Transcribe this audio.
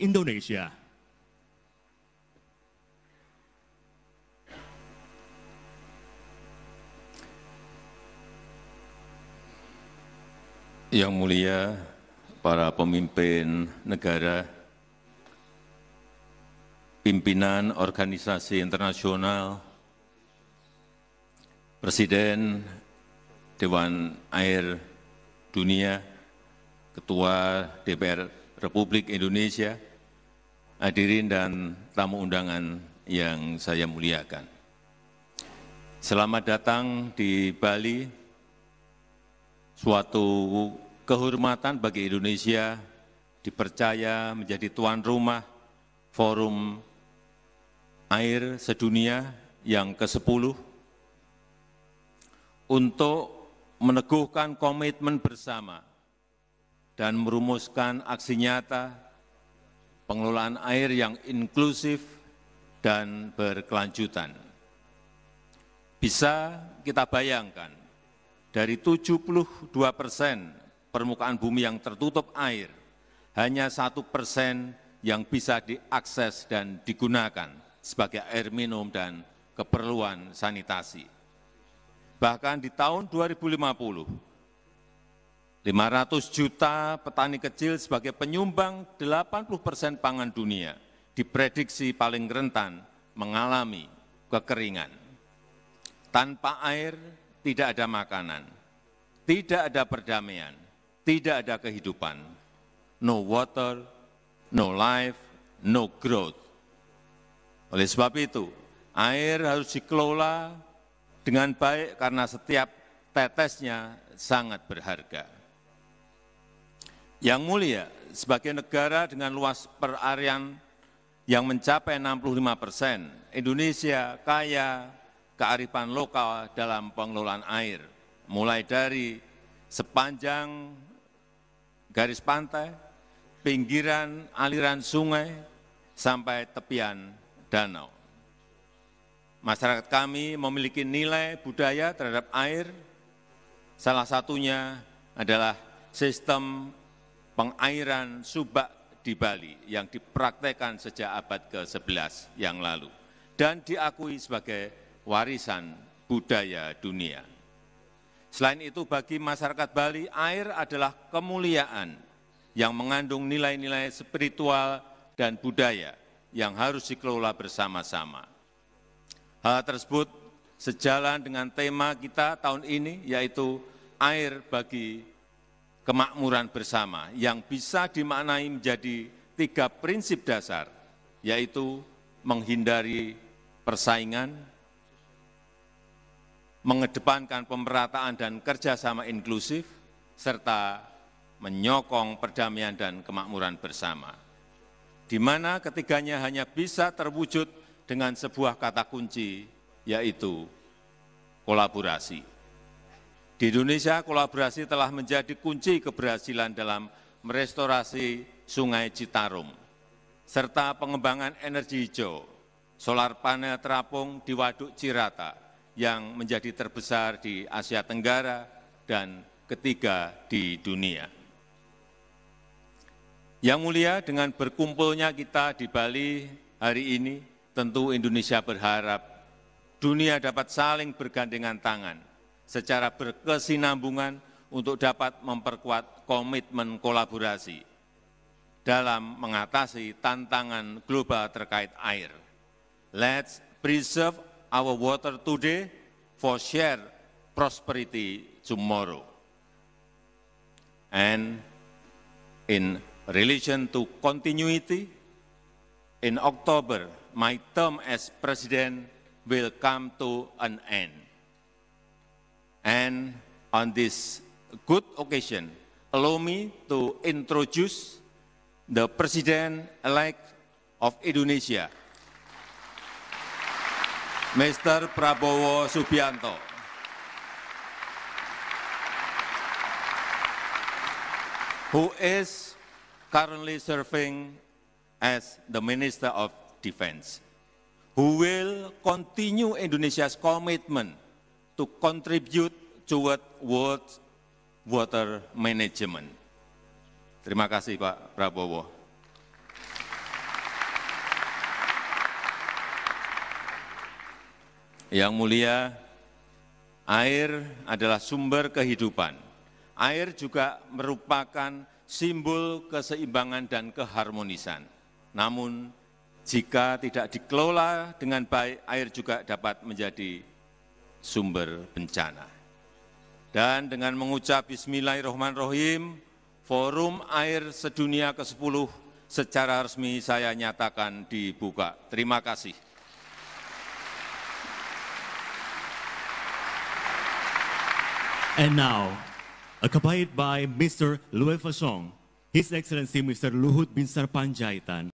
Indonesia. Yang mulia para pemimpin negara, pimpinan organisasi internasional, Presiden Dewan Air Dunia, Ketua DPR Republik Indonesia, hadirin dan tamu undangan yang saya muliakan. Selamat datang di Bali, suatu kehormatan bagi Indonesia dipercaya menjadi tuan rumah Forum Air Sedunia yang ke-10 untuk meneguhkan komitmen bersama dan merumuskan aksi nyata pengelolaan air yang inklusif dan berkelanjutan. Bisa kita bayangkan, dari 72 persen permukaan bumi yang tertutup air, hanya satu persen yang bisa diakses dan digunakan sebagai air minum dan keperluan sanitasi. Bahkan di tahun 2050, 500 juta petani kecil sebagai penyumbang 80 persen pangan dunia diprediksi paling rentan mengalami kekeringan. Tanpa air tidak ada makanan, tidak ada perdamaian, tidak ada kehidupan. No water, no life, no growth. Oleh sebab itu, air harus dikelola dengan baik karena setiap tetesnya sangat berharga. Yang mulia, sebagai negara dengan luas perarian yang mencapai 65 persen, Indonesia kaya kearifan lokal dalam pengelolaan air, mulai dari sepanjang garis pantai, pinggiran aliran sungai, sampai tepian danau. Masyarakat kami memiliki nilai budaya terhadap air, salah satunya adalah sistem pengairan subak di Bali yang dipraktekan sejak abad ke-11 yang lalu dan diakui sebagai warisan budaya dunia. Selain itu bagi masyarakat Bali, air adalah kemuliaan yang mengandung nilai-nilai spiritual dan budaya yang harus dikelola bersama-sama. Hal tersebut sejalan dengan tema kita tahun ini, yaitu air bagi kemakmuran bersama yang bisa dimaknai menjadi tiga prinsip dasar, yaitu menghindari persaingan, mengedepankan pemerataan dan kerjasama inklusif, serta menyokong perdamaian dan kemakmuran bersama, di mana ketiganya hanya bisa terwujud dengan sebuah kata kunci, yaitu kolaborasi. Di Indonesia, kolaborasi telah menjadi kunci keberhasilan dalam merestorasi sungai Citarum, serta pengembangan energi hijau, solar panel terapung di Waduk Cirata, yang menjadi terbesar di Asia Tenggara dan ketiga di dunia. Yang mulia, dengan berkumpulnya kita di Bali hari ini, tentu Indonesia berharap dunia dapat saling bergandengan tangan secara berkesinambungan untuk dapat memperkuat komitmen kolaborasi dalam mengatasi tantangan global terkait air. Let's preserve our water today for share prosperity tomorrow. And in relation to continuity, in October, my term as president will come to an end. And on this good occasion, allow me to introduce the President-elect of Indonesia, Mr. Prabowo Subianto. who is currently serving as the Minister of Defense, who will continue Indonesia's commitment to contribute toward world water management. Terima kasih Pak Prabowo. Yang mulia, air adalah sumber kehidupan. Air juga merupakan simbol keseimbangan dan keharmonisan. Namun, jika tidak dikelola dengan baik, air juga dapat menjadi sumber bencana. Dan dengan mengucap Bismillahirrahmanirrahim, Forum Air Sedunia ke-10 secara resmi saya nyatakan dibuka. Terima kasih. And now, accompanied by Mr. Louis Fasong, His Excellency Mr. Luhut Binsar Panjaitan,